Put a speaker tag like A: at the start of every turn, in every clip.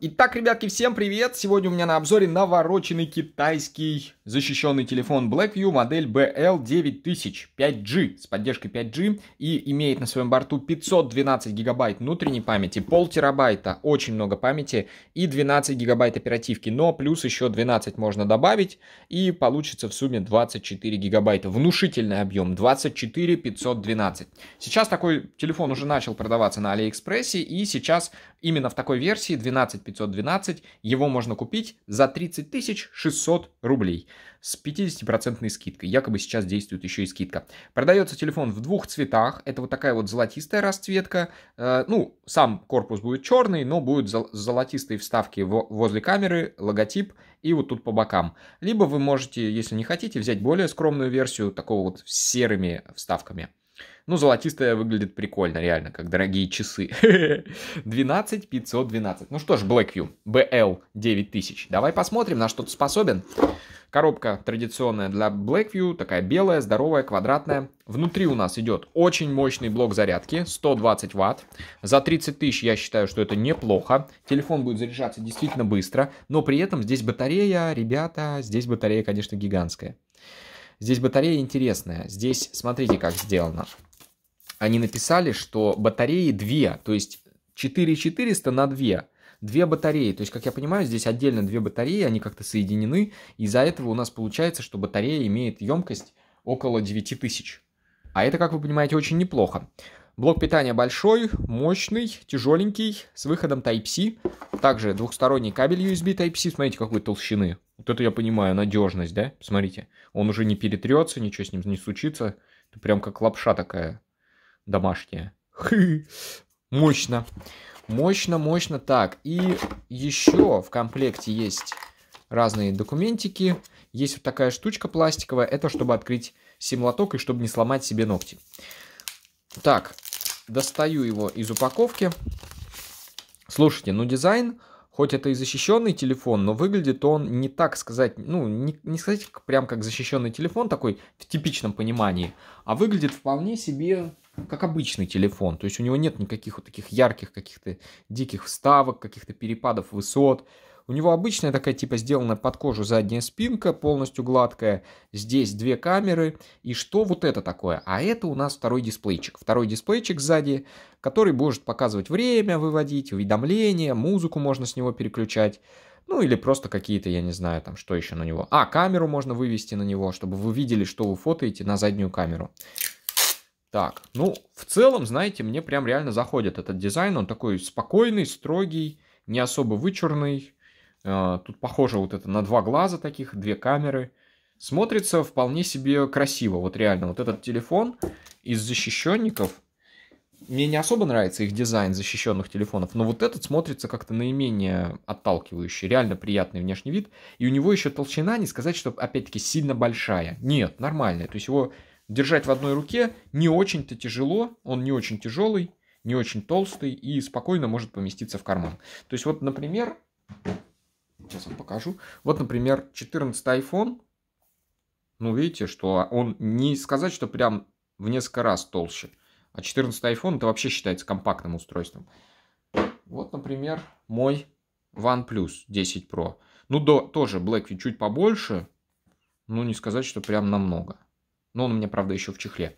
A: Итак, ребятки, всем привет! Сегодня у меня на обзоре навороченный китайский защищенный телефон Blackview модель BL9000 5G с поддержкой 5G и имеет на своем борту 512 гигабайт внутренней памяти, пол терабайта, очень много памяти и 12 гигабайт оперативки, но плюс еще 12 можно добавить и получится в сумме 24 гигабайта. Внушительный объем 24 512. Сейчас такой телефон уже начал продаваться на Алиэкспрессе и сейчас именно в такой версии 12 512. Его можно купить за 30 600 рублей с 50% скидкой. Якобы сейчас действует еще и скидка. Продается телефон в двух цветах. Это вот такая вот золотистая расцветка. Э, ну, сам корпус будет черный, но будут золотистые вставки возле камеры, логотип и вот тут по бокам. Либо вы можете, если не хотите, взять более скромную версию, такого вот с серыми вставками. Ну, золотистая выглядит прикольно, реально, как дорогие часы. 12 512. Ну что ж, Blackview BL 9000. Давай посмотрим, на что ты способен. Коробка традиционная для Blackview, такая белая, здоровая, квадратная. Внутри у нас идет очень мощный блок зарядки, 120 ватт. За 30 тысяч я считаю, что это неплохо. Телефон будет заряжаться действительно быстро, но при этом здесь батарея, ребята, здесь батарея, конечно, гигантская. Здесь батарея интересная. Здесь, смотрите, как сделано они написали, что батареи 2, то есть 4400 на 2 две батареи. То есть, как я понимаю, здесь отдельно две батареи, они как-то соединены. Из-за этого у нас получается, что батарея имеет емкость около 9000. А это, как вы понимаете, очень неплохо. Блок питания большой, мощный, тяжеленький, с выходом Type-C. Также двухсторонний кабель USB Type-C. Смотрите, какой толщины. Вот это я понимаю, надежность, да? Смотрите, он уже не перетрется, ничего с ним не случится. Это прям как лапша такая домашние, Мощно. Мощно, мощно. Так, и еще в комплекте есть разные документики. Есть вот такая штучка пластиковая. Это чтобы открыть сим-лоток и чтобы не сломать себе ногти. Так, достаю его из упаковки. Слушайте, ну дизайн, хоть это и защищенный телефон, но выглядит он не так сказать, ну не, не сказать прям как защищенный телефон такой в типичном понимании, а выглядит вполне себе как обычный телефон. То есть у него нет никаких вот таких ярких каких-то диких вставок, каких-то перепадов высот. У него обычная такая типа сделанная под кожу задняя спинка, полностью гладкая. Здесь две камеры. И что вот это такое? А это у нас второй дисплейчик. Второй дисплейчик сзади, который может показывать время, выводить, уведомления, музыку можно с него переключать. Ну или просто какие-то, я не знаю, там что еще на него. А, камеру можно вывести на него, чтобы вы видели, что вы фотоете на заднюю камеру. Так, ну, в целом, знаете, мне прям реально заходит этот дизайн. Он такой спокойный, строгий, не особо вычурный. А, тут похоже вот это на два глаза таких, две камеры. Смотрится вполне себе красиво, вот реально. Вот этот телефон из защищенников, мне не особо нравится их дизайн защищенных телефонов, но вот этот смотрится как-то наименее отталкивающий, реально приятный внешний вид. И у него еще толщина, не сказать, что опять-таки сильно большая. Нет, нормальная. То есть его держать в одной руке не очень-то тяжело, он не очень тяжелый, не очень толстый и спокойно может поместиться в карман. То есть вот, например, сейчас вам покажу, вот, например, 14 iPhone, ну, видите, что он не сказать, что прям в несколько раз толще, а 14 iPhone это вообще считается компактным устройством. Вот, например, мой OnePlus 10 Pro. Ну, до, тоже Blackview чуть побольше, ну, не сказать, что прям намного. Но он у меня, правда, еще в чехле.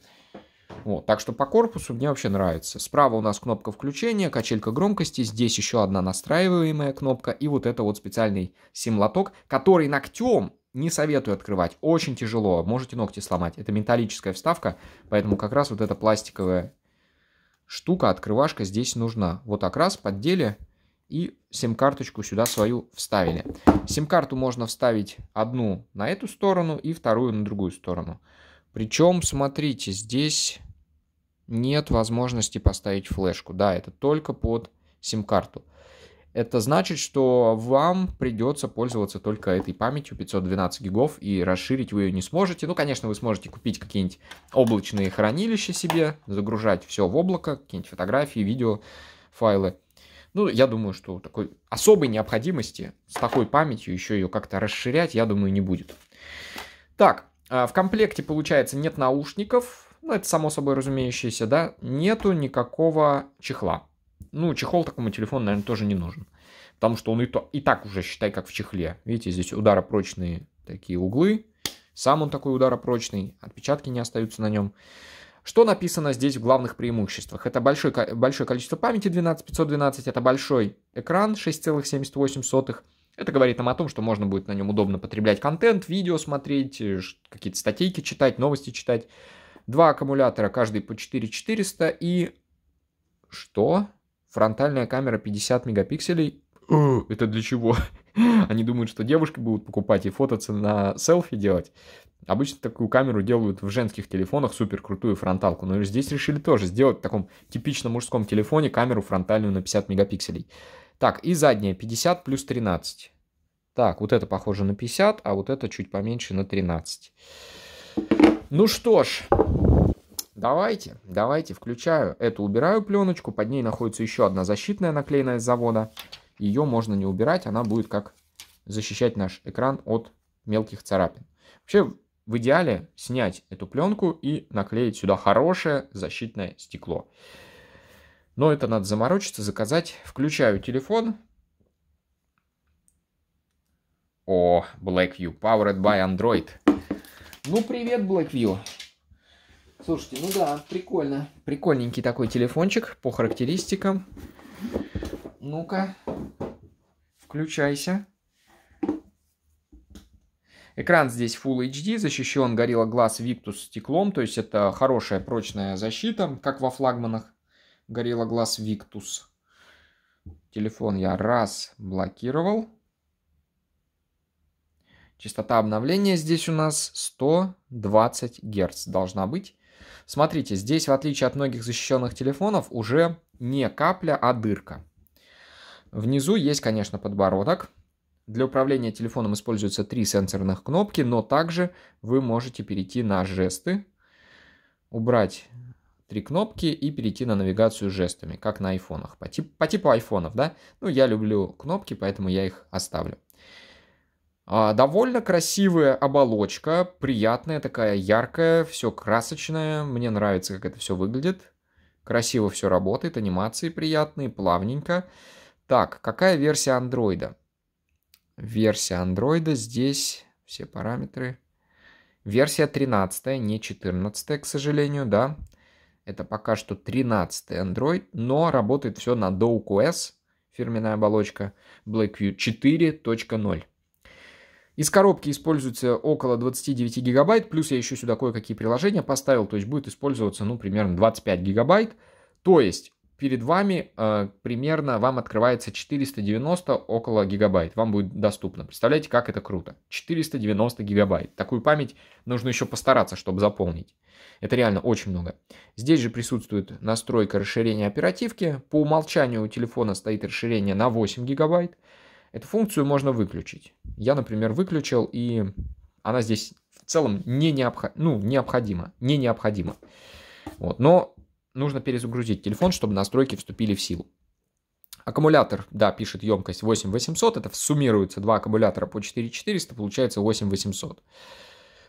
A: Вот, так что по корпусу мне вообще нравится. Справа у нас кнопка включения, качелька громкости, здесь еще одна настраиваемая кнопка и вот это вот специальный сим-лоток, который ногтем не советую открывать, очень тяжело, можете ногти сломать. Это металлическая вставка, поэтому как раз вот эта пластиковая штука, открывашка здесь нужна. Вот так раз, поддели и сим-карточку сюда свою вставили. Сим-карту можно вставить одну на эту сторону и вторую на другую сторону. Причем, смотрите, здесь нет возможности поставить флешку. Да, это только под сим-карту. Это значит, что вам придется пользоваться только этой памятью 512 гигов, и расширить вы ее не сможете. Ну, конечно, вы сможете купить какие-нибудь облачные хранилища себе, загружать все в облако, какие-нибудь фотографии, видео, файлы. Ну, я думаю, что такой особой необходимости с такой памятью еще ее как-то расширять, я думаю, не будет. Так, а, в комплекте, получается, нет наушников, ну, это само собой разумеющееся, да, нету никакого чехла. Ну, чехол такому телефону, наверное, тоже не нужен. Потому что он и, то, и так уже, считай, как в чехле. Видите, здесь ударопрочные такие углы. Сам он такой ударопрочный, отпечатки не остаются на нем. Что написано здесь в главных преимуществах? Это большой, большое количество памяти 12512, это большой экран 6,78, это говорит нам о том, что можно будет на нем удобно потреблять контент, видео смотреть, э, какие-то статейки читать, новости читать. Два аккумулятора, каждый по 4400 и... Что? Фронтальная камера 50 мегапикселей? Э, это для чего? Они думают, что девушки будут покупать и фототься на селфи делать. Обычно такую камеру делают в женских телефонах, супер крутую фронталку. Но здесь решили тоже сделать в таком типично мужском телефоне камеру фронтальную на 50 мегапикселей. Так, и задняя 50 плюс 13. Так, вот это похоже на 50, а вот это чуть поменьше на 13. Ну что ж, давайте, давайте, включаю. Эту убираю пленочку, под ней находится еще одна защитная наклеенная с завода. Ее можно не убирать, она будет как защищать наш экран от мелких царапин. Вообще, в идеале снять эту пленку и наклеить сюда хорошее защитное стекло. Но это надо заморочиться, заказать. Включаю телефон. О, Blackview, powered by Android. Ну, привет, Blackview. Слушайте, ну да, прикольно. Прикольненький такой телефончик по характеристикам. Ну-ка, включайся. Экран здесь Full HD, защищен Gorilla Glass Victus стеклом, то есть это хорошая прочная защита, как во флагманах горело глаз Виктус. Телефон я раз блокировал. Частота обновления здесь у нас 120 Гц должна быть. Смотрите, здесь, в отличие от многих защищенных телефонов, уже не капля, а дырка. Внизу есть, конечно, подбородок. Для управления телефоном используются три сенсорных кнопки, но также вы можете перейти на жесты, убрать три кнопки и перейти на навигацию жестами, как на айфонах, по, тип, по типу айфонов, да? Ну, я люблю кнопки, поэтому я их оставлю. А, довольно красивая оболочка, приятная такая, яркая, все красочное, мне нравится, как это все выглядит. Красиво все работает, анимации приятные, плавненько. Так, какая версия андроида? Версия андроида здесь, все параметры. Версия 13, не 14, к сожалению, да. Это пока что 13-й Android, но работает все на DocOS, фирменная оболочка Blackview 4.0. Из коробки используется около 29 гигабайт, плюс я еще сюда кое-какие приложения поставил, то есть будет использоваться, ну, примерно 25 гигабайт. То есть перед вами э, примерно вам открывается 490 около гигабайт. Вам будет доступно. Представляете, как это круто. 490 гигабайт. Такую память нужно еще постараться, чтобы заполнить. Это реально очень много. Здесь же присутствует настройка расширения оперативки. По умолчанию у телефона стоит расширение на 8 гигабайт. Эту функцию можно выключить. Я, например, выключил, и она здесь в целом не, необх... ну, необходима. Не необходима. Вот. Но нужно перезагрузить телефон, чтобы настройки вступили в силу. Аккумулятор, да, пишет емкость 8800, это суммируется два аккумулятора по 4400, получается 8800.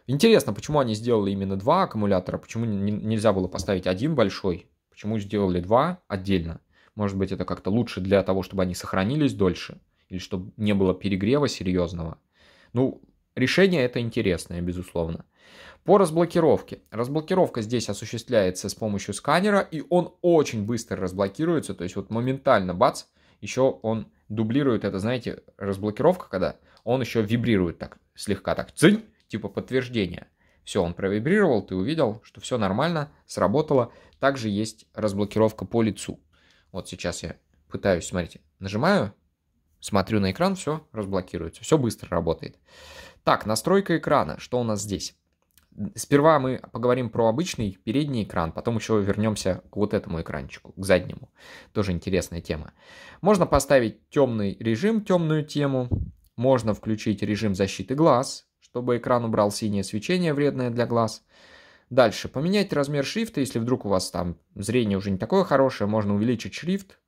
A: Интересно, почему они сделали именно два аккумулятора, почему нельзя было поставить один большой, почему сделали два отдельно. Может быть, это как-то лучше для того, чтобы они сохранились дольше, или чтобы не было перегрева серьезного. Ну, решение это интересное, безусловно. По разблокировке. Разблокировка здесь осуществляется с помощью сканера, и он очень быстро разблокируется, то есть вот моментально, бац, еще он дублирует это, знаете, разблокировка, когда он еще вибрирует так, слегка так, цинь, типа подтверждение. Все, он провибрировал, ты увидел, что все нормально, сработало. Также есть разблокировка по лицу. Вот сейчас я пытаюсь, смотрите, нажимаю, смотрю на экран, все разблокируется, все быстро работает. Так, настройка экрана, что у нас здесь? Сперва мы поговорим про обычный передний экран, потом еще вернемся к вот этому экранчику, к заднему. Тоже интересная тема. Можно поставить темный режим, темную тему. Можно включить режим защиты глаз, чтобы экран убрал синее свечение, вредное для глаз. Дальше, поменять размер шрифта, если вдруг у вас там зрение уже не такое хорошее, можно увеличить шрифт,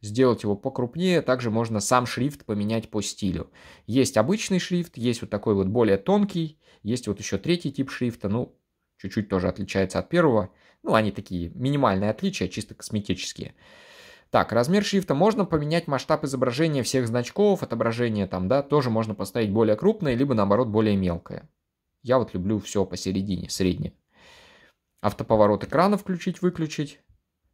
A: сделать его покрупнее. Также можно сам шрифт поменять по стилю. Есть обычный шрифт, есть вот такой вот более тонкий, есть вот еще третий тип шрифта, ну, чуть-чуть тоже отличается от первого. Ну, они такие минимальные отличия, чисто косметические. Так, размер шрифта можно поменять масштаб изображения всех значков, отображение там, да, тоже можно поставить более крупное, либо наоборот более мелкое. Я вот люблю все посередине, среднее. Автоповорот экрана включить-выключить.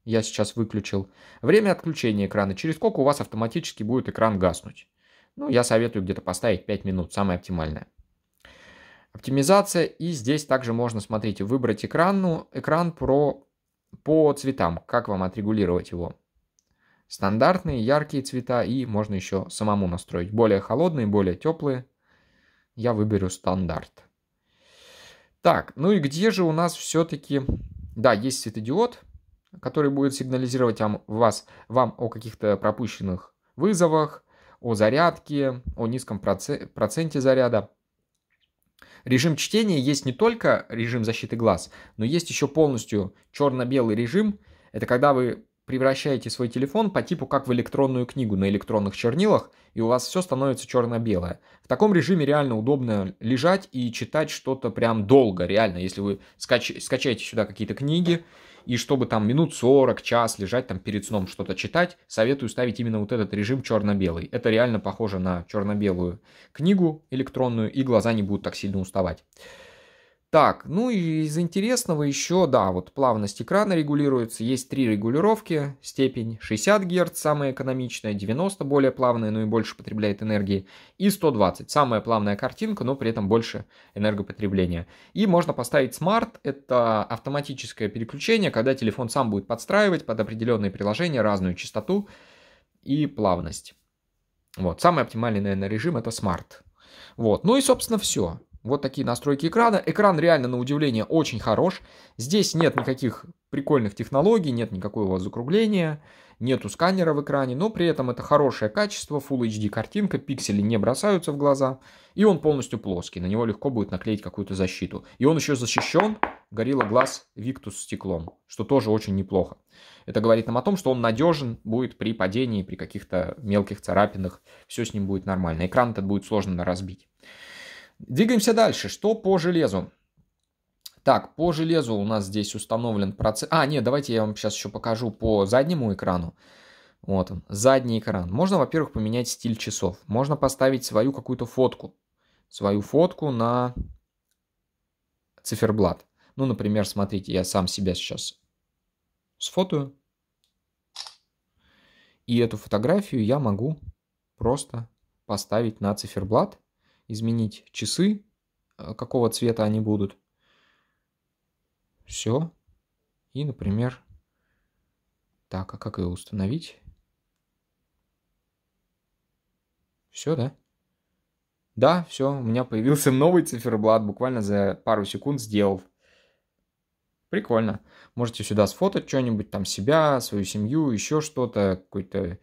A: Я сейчас выключил. Время отключения экрана. Через сколько у вас автоматически будет экран гаснуть? Ну, я советую где-то поставить 5 минут, самое оптимальное. Оптимизация. И здесь также можно, смотрите, выбрать экран, экран про, по цветам. Как вам отрегулировать его? Стандартные, яркие цвета. И можно еще самому настроить. Более холодные, более теплые. Я выберу стандарт. Так, ну и где же у нас все-таки... Да, есть светодиод, который будет сигнализировать вам, вас, вам о каких-то пропущенных вызовах, о зарядке, о низком проце- проценте заряда. Режим чтения есть не только режим защиты глаз, но есть еще полностью черно-белый режим. Это когда вы превращаете свой телефон по типу как в электронную книгу на электронных чернилах, и у вас все становится черно-белое. В таком режиме реально удобно лежать и читать что-то прям долго, реально. Если вы скач... скачаете сюда какие-то книги, и чтобы там минут 40, час лежать там перед сном что-то читать, советую ставить именно вот этот режим черно-белый. Это реально похоже на черно-белую книгу электронную, и глаза не будут так сильно уставать. Так, ну и из интересного еще, да, вот плавность экрана регулируется, есть три регулировки, степень 60 Гц, самая экономичная, 90 более плавная, но и больше потребляет энергии, и 120, самая плавная картинка, но при этом больше энергопотребления. И можно поставить Smart, это автоматическое переключение, когда телефон сам будет подстраивать под определенные приложения разную частоту и плавность. Вот, самый оптимальный, наверное, режим это Smart. Вот, ну и, собственно, все. Вот такие настройки экрана. Экран реально, на удивление, очень хорош. Здесь нет никаких прикольных технологий, нет никакого закругления, нету сканера в экране, но при этом это хорошее качество, Full HD картинка, пиксели не бросаются в глаза, и он полностью плоский, на него легко будет наклеить какую-то защиту. И он еще защищен Gorilla Glass Victus стеклом, что тоже очень неплохо. Это говорит нам о том, что он надежен будет при падении, при каких-то мелких царапинах, все с ним будет нормально. Экран этот будет сложно разбить. Двигаемся дальше. Что по железу? Так, по железу у нас здесь установлен процесс... А, нет, давайте я вам сейчас еще покажу по заднему экрану. Вот он, задний экран. Можно, во-первых, поменять стиль часов. Можно поставить свою какую-то фотку. Свою фотку на циферблат. Ну, например, смотрите, я сам себя сейчас сфотую. И эту фотографию я могу просто поставить на циферблат изменить часы, э, какого цвета они будут. Все. И, например, так, а как ее установить? Все, да? Да, все, у меня появился новый циферблат, буквально за пару секунд сделал. Прикольно. Можете сюда сфотать что-нибудь, там себя, свою семью, еще что-то, какой-то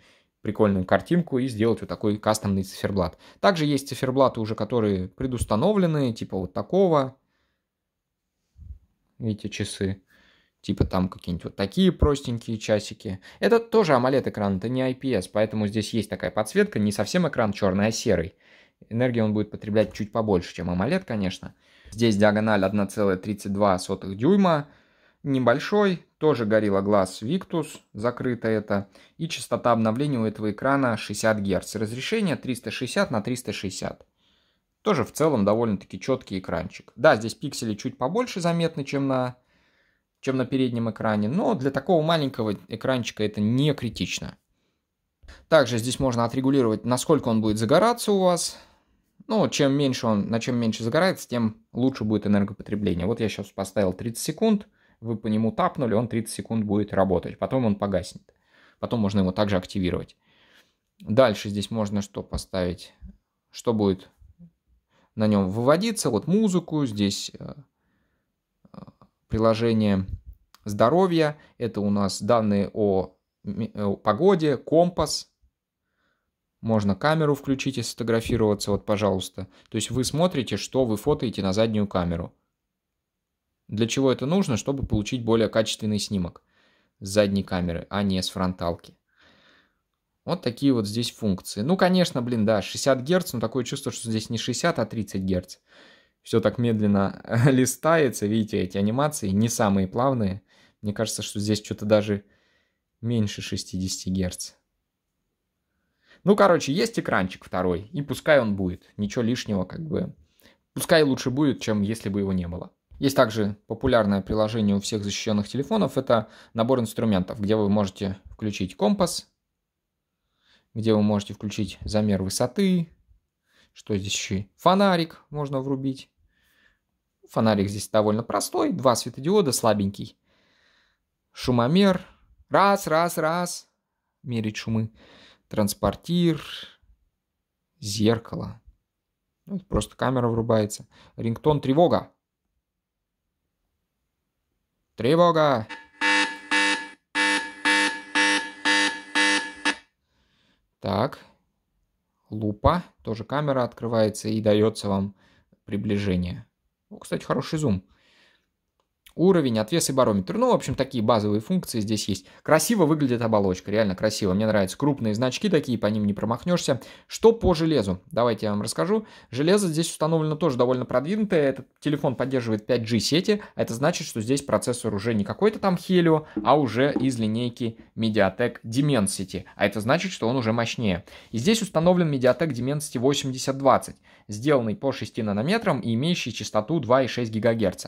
A: прикольную картинку и сделать вот такой кастомный циферблат. Также есть циферблаты уже, которые предустановлены, типа вот такого. Видите, часы. Типа там какие-нибудь вот такие простенькие часики. Это тоже AMOLED-экран, это не IPS, поэтому здесь есть такая подсветка. Не совсем экран черный, а серый. Энергии он будет потреблять чуть побольше, чем AMOLED, конечно. Здесь диагональ 1,32 дюйма. Небольшой, тоже Gorilla Glass Victus, закрыто это. И частота обновления у этого экрана 60 Гц. Разрешение 360 на 360. Тоже в целом довольно-таки четкий экранчик. Да, здесь пиксели чуть побольше заметны, чем на, чем на переднем экране, но для такого маленького экранчика это не критично. Также здесь можно отрегулировать, насколько он будет загораться у вас. Ну, чем меньше он, на чем меньше загорается, тем лучше будет энергопотребление. Вот я сейчас поставил 30 секунд вы по нему тапнули, он 30 секунд будет работать, потом он погаснет. Потом можно его также активировать. Дальше здесь можно что поставить, что будет на нем выводиться. Вот музыку, здесь э, э, приложение здоровья. Это у нас данные э, о погоде, компас. Можно камеру включить и сфотографироваться, вот, пожалуйста. То есть вы смотрите, что вы фотоете на заднюю камеру. Для чего это нужно? Чтобы получить более качественный снимок с задней камеры, а не с фронталки. Вот такие вот здесь функции. Ну, конечно, блин, да, 60 Гц, но такое чувство, что здесь не 60, а 30 Гц. Все так медленно листается, видите, эти анимации не самые плавные. Мне кажется, что здесь что-то даже меньше 60 Гц. Ну, короче, есть экранчик второй, и пускай он будет. Ничего лишнего, как бы. Пускай лучше будет, чем если бы его не было. Есть также популярное приложение у всех защищенных телефонов. Это набор инструментов, где вы можете включить компас, где вы можете включить замер высоты, что здесь еще? Фонарик можно врубить. Фонарик здесь довольно простой, два светодиода, слабенький. Шумомер. Раз, раз, раз. Мерить шумы. Транспортир. Зеркало. просто камера врубается. Рингтон тревога. Тревога! Так, лупа, тоже камера открывается и дается вам приближение. О, кстати, хороший зум уровень, отвес и барометр. Ну, в общем, такие базовые функции здесь есть. Красиво выглядит оболочка, реально красиво. Мне нравятся крупные значки такие, по ним не промахнешься. Что по железу? Давайте я вам расскажу. Железо здесь установлено тоже довольно продвинутое. Этот телефон поддерживает 5G сети. Это значит, что здесь процессор уже не какой-то там Helio, а уже из линейки Mediatek Dimensity. А это значит, что он уже мощнее. И здесь установлен Mediatek Dimensity 8020, сделанный по 6 нанометрам и имеющий частоту 2,6 ГГц.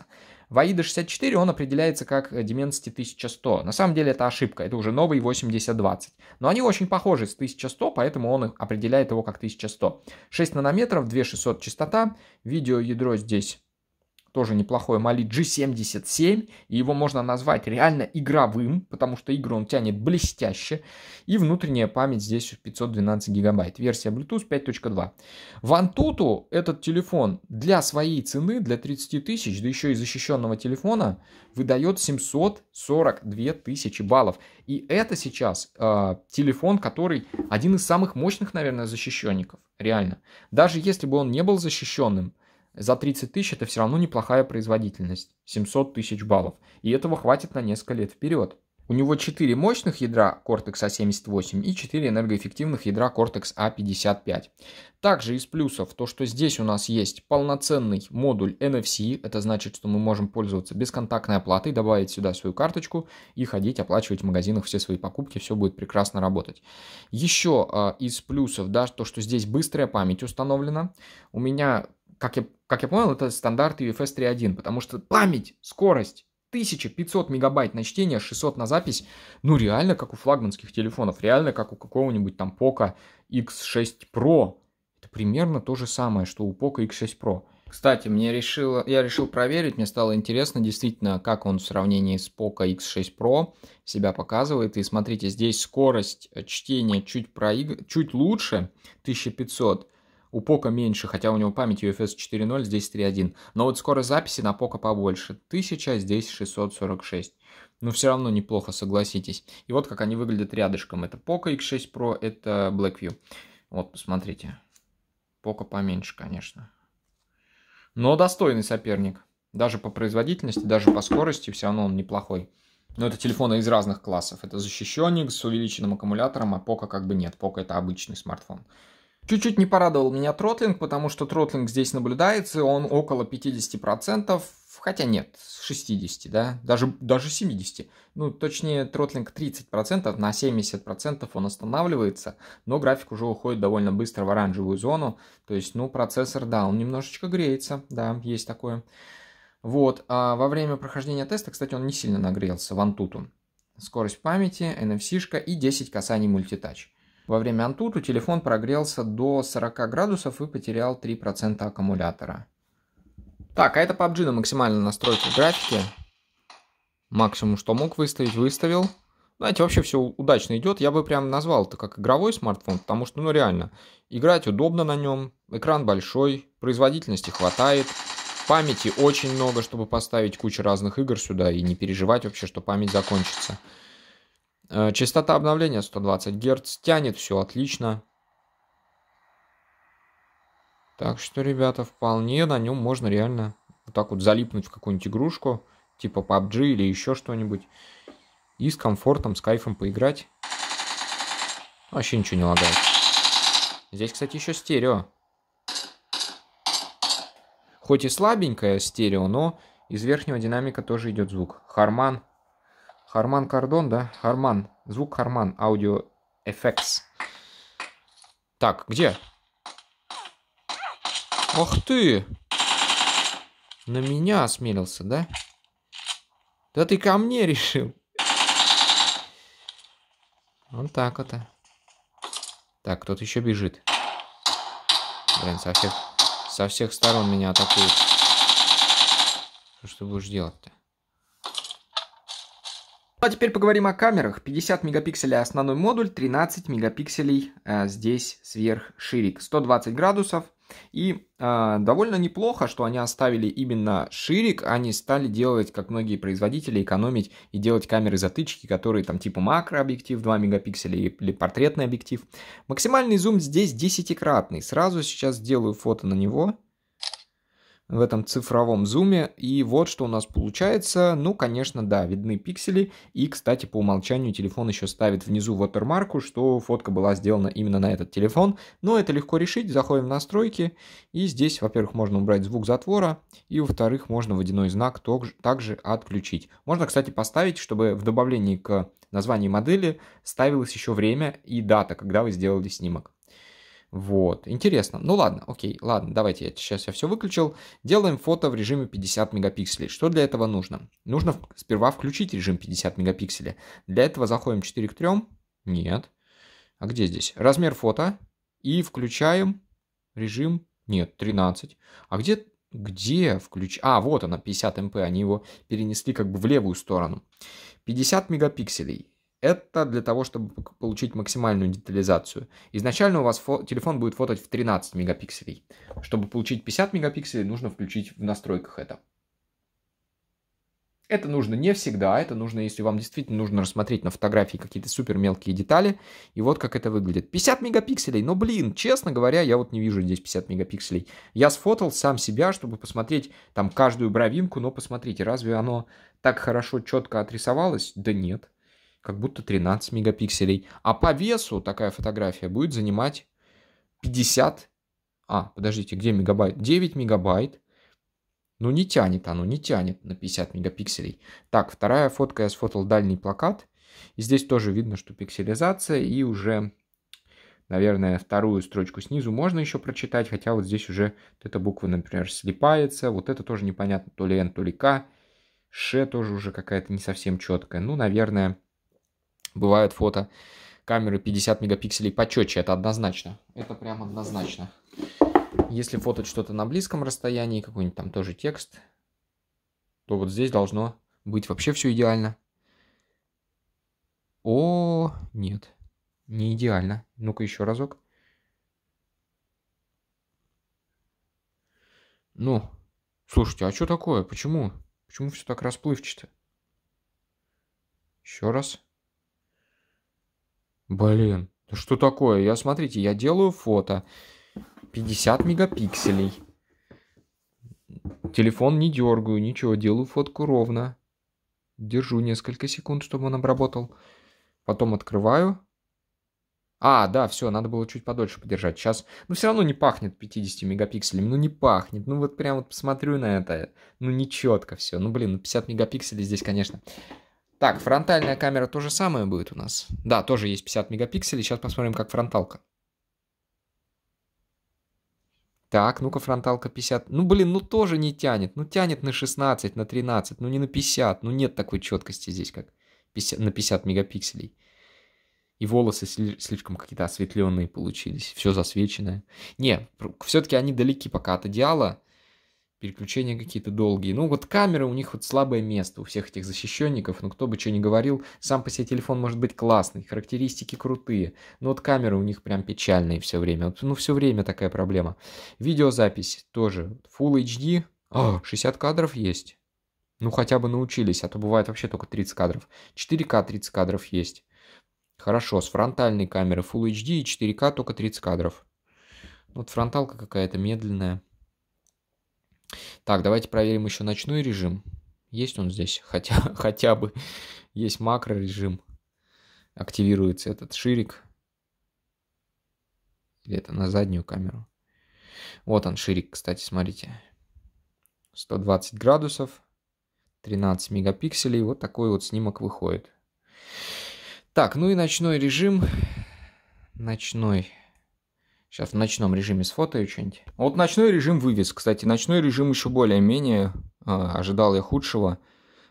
A: В AIDA64 он определяется как Dimensity э, 1100. На самом деле это ошибка, это уже новый 8020. Но они очень похожи с 1100, поэтому он определяет его как 1100. 6 нанометров, 2600 частота, видео ядро здесь тоже неплохой Мали G77, и его можно назвать реально игровым, потому что игры он тянет блестяще, и внутренняя память здесь 512 гигабайт, версия Bluetooth 5.2. Вантуту этот телефон для своей цены, для 30 тысяч, да еще и защищенного телефона, выдает 742 тысячи баллов. И это сейчас э, телефон, который один из самых мощных, наверное, защищенников, реально. Даже если бы он не был защищенным, за 30 тысяч это все равно неплохая производительность, 700 тысяч баллов, и этого хватит на несколько лет вперед. У него 4 мощных ядра Cortex A78 а и 4 энергоэффективных ядра Cortex A55. А Также из плюсов то, что здесь у нас есть полноценный модуль NFC, это значит, что мы можем пользоваться бесконтактной оплатой, добавить сюда свою карточку и ходить оплачивать в магазинах все свои покупки, все будет прекрасно работать. Еще э, а, из плюсов, да, то, что здесь быстрая память установлена. У меня как я как я понял, это стандарт UFS 3.1, потому что память, скорость, 1500 мегабайт на чтение, 600 на запись, ну реально как у флагманских телефонов, реально как у какого-нибудь там Poco X6 Pro. Это примерно то же самое, что у Poco X6 Pro. Кстати, мне решило, я решил проверить, мне стало интересно действительно, как он в сравнении с Poco X6 Pro себя показывает. И смотрите, здесь скорость чтения чуть, проиг... чуть лучше, 1500, у Пока меньше, хотя у него память UFS 4.0, здесь 3.1. Но вот скорость записи на Пока побольше. 1000, а здесь 646. Но все равно неплохо, согласитесь. И вот как они выглядят рядышком. Это Poco X6 Pro, это Blackview. Вот, посмотрите. Пока поменьше, конечно. Но достойный соперник. Даже по производительности, даже по скорости, все равно он неплохой. Но это телефоны из разных классов. Это защищенник с увеличенным аккумулятором, а Poco как бы нет. Poco это обычный смартфон. Чуть-чуть не порадовал меня тротлинг, потому что тротлинг здесь наблюдается, он около 50%, хотя нет, 60, да, даже, даже 70. Ну, точнее, тротлинг 30%, на 70% он останавливается, но график уже уходит довольно быстро в оранжевую зону. То есть, ну, процессор, да, он немножечко греется, да, есть такое. Вот, а во время прохождения теста, кстати, он не сильно нагрелся в Antutu. Скорость памяти, NFC-шка и 10 касаний мультитач. Во время Antutu телефон прогрелся до 40 градусов и потерял 3% аккумулятора. Так, а это PUBG на максимальной настройку графики. Максимум, что мог выставить, выставил. Знаете, вообще все удачно идет. Я бы прям назвал это как игровой смартфон, потому что, ну реально, играть удобно на нем, экран большой, производительности хватает, памяти очень много, чтобы поставить кучу разных игр сюда и не переживать вообще, что память закончится. Э, частота обновления 120 Гц, тянет все отлично. Так что, ребята, вполне на нем можно реально вот так вот залипнуть в какую-нибудь игрушку, типа PUBG или еще что-нибудь, и с комфортом, с кайфом поиграть. Вообще ничего не лагает. Здесь, кстати, еще стерео. Хоть и слабенькое стерео, но из верхнего динамика тоже идет звук. Харман Харман Кардон, да? Харман. Звук Харман. Аудио эффектс. Так, где? Ах ты! На меня осмелился, да? Да ты ко мне решил. Вот так это. А. Так, кто-то еще бежит. Блин, со всех, со всех сторон меня атакуют. Что будешь делать-то? а теперь поговорим о камерах. 50 мегапикселей основной модуль, 13 мегапикселей э, здесь сверхширик, ширик. 120 градусов. И э, довольно неплохо, что они оставили именно ширик, а не стали делать, как многие производители, экономить и делать камеры-затычки, которые там типа макрообъектив 2 мегапикселя или портретный объектив. Максимальный зум здесь десятикратный. Сразу сейчас сделаю фото на него в этом цифровом зуме. И вот что у нас получается. Ну, конечно, да, видны пиксели. И, кстати, по умолчанию телефон еще ставит внизу ватермарку, что фотка была сделана именно на этот телефон. Но это легко решить. Заходим в настройки. И здесь, во-первых, можно убрать звук затвора. И, во-вторых, можно водяной знак также отключить. Можно, кстати, поставить, чтобы в добавлении к названию модели ставилось еще время и дата, когда вы сделали снимок. Вот, интересно. Ну ладно, окей, ладно, давайте, я, сейчас я все выключил. Делаем фото в режиме 50 мегапикселей. Что для этого нужно? Нужно сперва включить режим 50 мегапикселей. Для этого заходим 4 к 3. Нет. А где здесь? Размер фото. И включаем режим... Нет, 13. А где... Где включ... А, вот она, 50 мп. Они его перенесли как бы в левую сторону. 50 мегапикселей. Это для того, чтобы получить максимальную детализацию. Изначально у вас телефон будет фотать в 13 мегапикселей. Чтобы получить 50 мегапикселей, нужно включить в настройках это. Это нужно не всегда, это нужно, если вам действительно нужно рассмотреть на фотографии какие-то супер мелкие детали. И вот как это выглядит. 50 мегапикселей, но блин, честно говоря, я вот не вижу здесь 50 мегапикселей. Я сфотал сам себя, чтобы посмотреть там каждую бровинку, но посмотрите, разве оно так хорошо, четко отрисовалось? Да нет как будто 13 мегапикселей. А по весу такая фотография будет занимать 50... А, подождите, где мегабайт? 9 мегабайт. Ну, не тянет оно, не тянет на 50 мегапикселей. Так, вторая фотка я сфотал дальний плакат. И здесь тоже видно, что пикселизация и уже, наверное, вторую строчку снизу можно еще прочитать, хотя вот здесь уже вот эта буква, например, слипается. Вот это тоже непонятно, то ли N, то ли К. Ш тоже уже какая-то не совсем четкая. Ну, наверное, бывают фото камеры 50 мегапикселей почетче, это однозначно. Это прям однозначно. Если фототь что-то на близком расстоянии, какой-нибудь там тоже текст, то вот здесь должно быть вообще все идеально. О, нет, не идеально. Ну-ка еще разок. Ну, слушайте, а что такое? Почему? Почему все так расплывчато? Еще раз. Блин, что такое? Я, смотрите, я делаю фото. 50 мегапикселей. Телефон не дергаю, ничего, делаю фотку ровно. Держу несколько секунд, чтобы он обработал. Потом открываю. А, да, все, надо было чуть подольше подержать. Сейчас, ну все равно не пахнет 50 мегапикселями, ну не пахнет. Ну вот прям вот посмотрю на это, ну не четко все. Ну блин, 50 ну, мегапикселей здесь, конечно, так, фронтальная камера то же самое будет у нас. Да, тоже есть 50 мегапикселей. Сейчас посмотрим, как фронталка. Так, ну-ка, фронталка 50. Ну, блин, ну тоже не тянет. Ну, тянет на 16, на 13, ну не на 50. Ну, нет такой четкости здесь, как 50, на 50 мегапикселей. И волосы слишком какие-то осветленные получились. Все засвеченное. Не, все-таки они далеки пока от идеала переключения какие-то долгие. Ну, вот камеры у них вот слабое место у всех этих защищенников. Ну, кто бы что ни говорил, сам по себе телефон может быть классный, характеристики крутые. Но вот камеры у них прям печальные все время. Вот, ну, все время такая проблема. Видеозапись тоже. Full HD. О, 60 кадров есть. Ну, хотя бы научились, а то бывает вообще только 30 кадров. 4К 30 кадров есть. Хорошо, с фронтальной камеры Full HD и 4К только 30 кадров. Ну, вот фронталка какая-то медленная. Так, давайте проверим еще ночной режим. Есть он здесь? Хотя, хотя бы есть макро режим. Активируется этот ширик. Или это на заднюю камеру? Вот он, ширик, кстати, смотрите. 120 градусов, 13 мегапикселей. Вот такой вот снимок выходит. Так, ну и ночной режим. Ночной Сейчас в ночном режиме сфотаю что-нибудь. Вот ночной режим вывез, кстати. Ночной режим еще более-менее. Э, ожидал я худшего.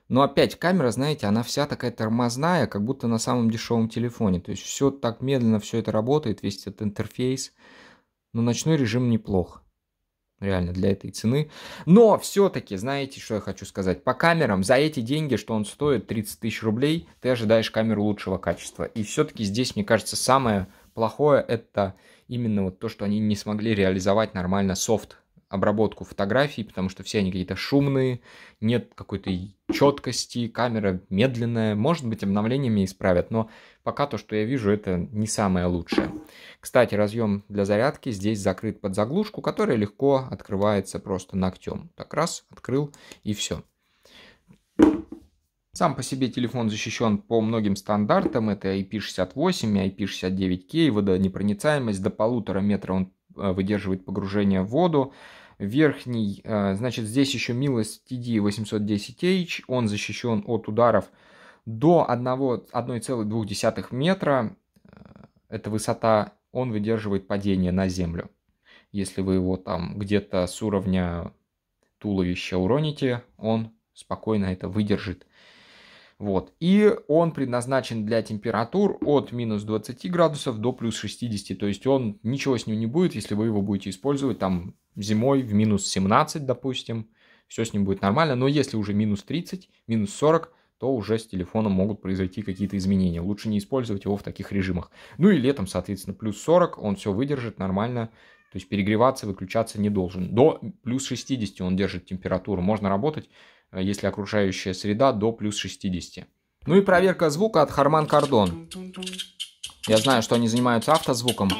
A: Но опять камера, знаете, она вся такая тормозная, как будто на самом дешевом телефоне. То есть все так медленно, все это работает, весь этот интерфейс. Но ночной режим неплох. Реально, для этой цены. Но все-таки, знаете, что я хочу сказать? По камерам, за эти деньги, что он стоит 30 тысяч рублей, ты ожидаешь камеру лучшего качества. И все-таки здесь, мне кажется, самое Плохое это именно вот то, что они не смогли реализовать нормально софт обработку фотографий, потому что все они какие-то шумные, нет какой-то четкости, камера медленная. Может быть, обновлениями исправят, но пока то, что я вижу, это не самое лучшее. Кстати, разъем для зарядки здесь закрыт под заглушку, которая легко открывается просто ногтем. Так раз, открыл и все. Сам по себе телефон защищен по многим стандартам. Это IP68, IP69K, водонепроницаемость. До полутора метра он э, выдерживает погружение в воду. Верхний, э, значит, здесь еще милость TD810H. Он защищен от ударов до 1,2 метра. Э, это высота, он выдерживает падение на землю. Если вы его там где-то с уровня туловища уроните, он спокойно это выдержит вот. И он предназначен для температур от минус 20 градусов до плюс 60. То есть он ничего с ним не будет, если вы его будете использовать там зимой в минус 17, допустим. Все с ним будет нормально. Но если уже минус 30, минус 40, то уже с телефоном могут произойти какие-то изменения. Лучше не использовать его в таких режимах. Ну и летом, соответственно, плюс 40, он все выдержит нормально, то есть перегреваться, выключаться не должен. До плюс 60 он держит температуру. Можно работать, э, если окружающая среда до плюс 60. Ну и проверка звука от Harman Kardon. Я знаю, что они занимаются автозвуком.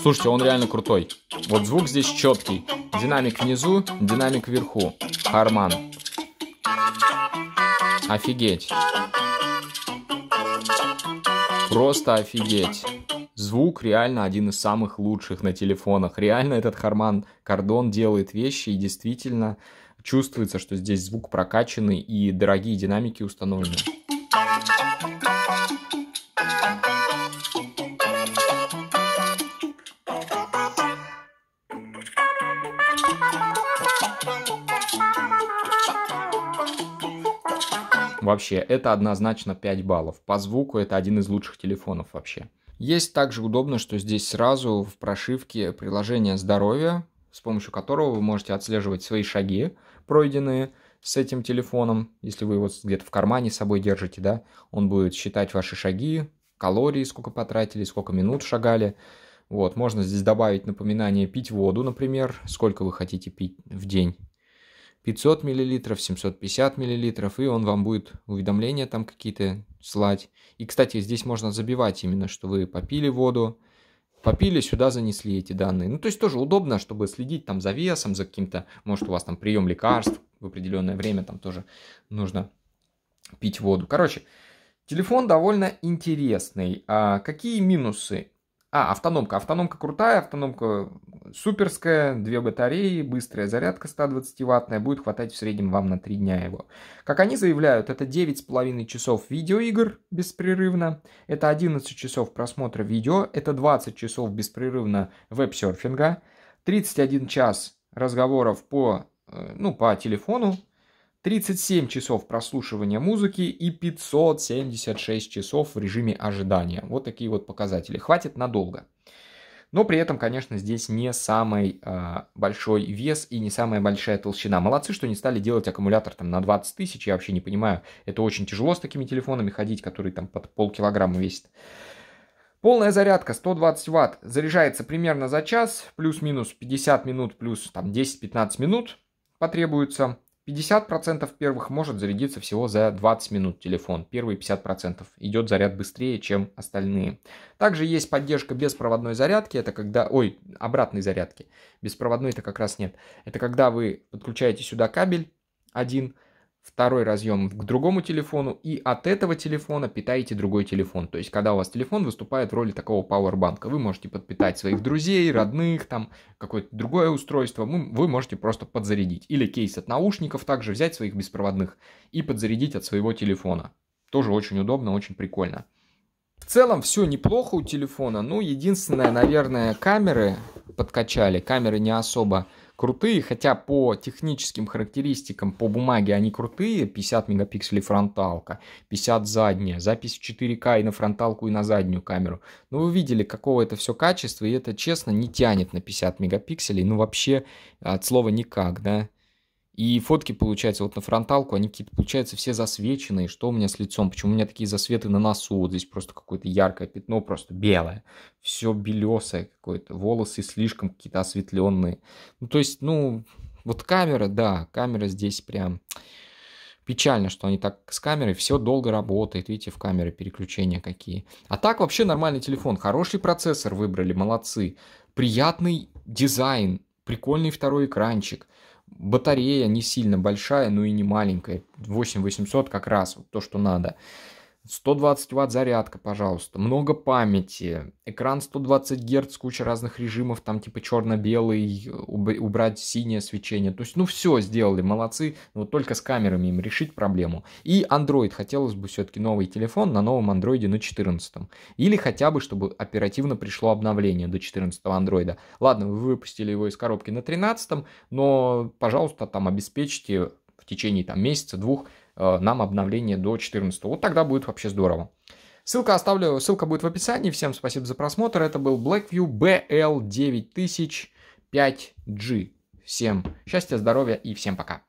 A: Слушайте, он реально крутой. Вот звук здесь четкий. Динамик внизу, динамик вверху. Харман. Офигеть. Просто офигеть. Звук реально один из самых лучших на телефонах. Реально этот Харман Кардон делает вещи и действительно чувствуется, что здесь звук прокачанный и дорогие динамики установлены. вообще. Это однозначно 5 баллов. По звуку это один из лучших телефонов вообще. Есть также удобно, что здесь сразу в прошивке приложение здоровья, с помощью которого вы можете отслеживать свои шаги, пройденные с этим телефоном. Если вы его где-то в кармане с собой держите, да, он будет считать ваши шаги, калории, сколько потратили, сколько минут шагали. Вот, можно здесь добавить напоминание пить воду, например, сколько вы хотите пить в день 500 мл, 750 мл, и он вам будет уведомления там какие-то слать. И, кстати, здесь можно забивать именно, что вы попили воду, попили, сюда занесли эти данные. Ну, то есть тоже удобно, чтобы следить там за весом, за каким-то, может, у вас там прием лекарств в определенное время, там тоже нужно пить воду. Короче, телефон довольно интересный. А какие минусы? А, автономка. Автономка крутая, автономка суперская, две батареи, быстрая зарядка 120-ваттная, будет хватать в среднем вам на 3 дня его. Как они заявляют, это 9,5 часов видеоигр беспрерывно, это 11 часов просмотра видео, это 20 часов беспрерывно веб-серфинга, 31 час разговоров по, э, ну, по телефону 37 часов прослушивания музыки и 576 часов в режиме ожидания. Вот такие вот показатели. Хватит надолго. Но при этом, конечно, здесь не самый э, большой вес и не самая большая толщина. Молодцы, что не стали делать аккумулятор там на 20 тысяч. Я вообще не понимаю, это очень тяжело с такими телефонами ходить, которые там под полкилограмма весят. Полная зарядка 120 ватт заряжается примерно за час, плюс-минус 50 минут, плюс там 10-15 минут потребуется. 50% первых может зарядиться всего за 20 минут телефон. Первые 50% идет заряд быстрее, чем остальные. Также есть поддержка беспроводной зарядки. Это когда... Ой, обратной зарядки. беспроводной это как раз нет. Это когда вы подключаете сюда кабель один, второй разъем к другому телефону, и от этого телефона питаете другой телефон. То есть, когда у вас телефон выступает в роли такого пауэрбанка, вы можете подпитать своих друзей, родных, там какое-то другое устройство, вы можете просто подзарядить. Или кейс от наушников также взять своих беспроводных и подзарядить от своего телефона. Тоже очень удобно, очень прикольно. В целом все неплохо у телефона, ну единственное, наверное, камеры подкачали, камеры не особо крутые, хотя по техническим характеристикам, по бумаге они крутые, 50 мегапикселей фронталка, 50 задняя, запись в 4К и на фронталку, и на заднюю камеру. Но ну, вы видели, какого это все качества, и это, честно, не тянет на 50 мегапикселей, ну вообще от слова никак, да. И фотки, получается, вот на фронталку, они какие-то, получается, все засвеченные. Что у меня с лицом? Почему у меня такие засветы на носу? Вот здесь просто какое-то яркое пятно, просто белое. Все белесое какое-то. Волосы слишком какие-то осветленные. Ну, то есть, ну, вот камера, да, камера здесь прям печально, что они так с камерой, все долго работает, видите, в камеры переключения какие. А так вообще нормальный телефон, хороший процессор выбрали, молодцы. Приятный дизайн, прикольный второй экранчик – Батарея не сильно большая, но ну и не маленькая. 8800 как раз то, что надо. 120 ватт зарядка, пожалуйста, много памяти, экран 120 Гц, куча разных режимов, там типа черно-белый, убрать синее свечение. То есть, ну все сделали, молодцы, ну, вот только с камерами им решить проблему. И Android, хотелось бы все-таки новый телефон на новом Android на 14. Или хотя бы, чтобы оперативно пришло обновление до 14 Android. Ладно, вы выпустили его из коробки на 13, но, пожалуйста, там обеспечьте в течение там месяца-двух Э, нам обновление до 14. Вот тогда будет вообще здорово. Ссылка оставлю, ссылка будет в описании. Всем спасибо за просмотр. Это был Blackview BL 9000 5G. Всем счастья, здоровья и всем пока.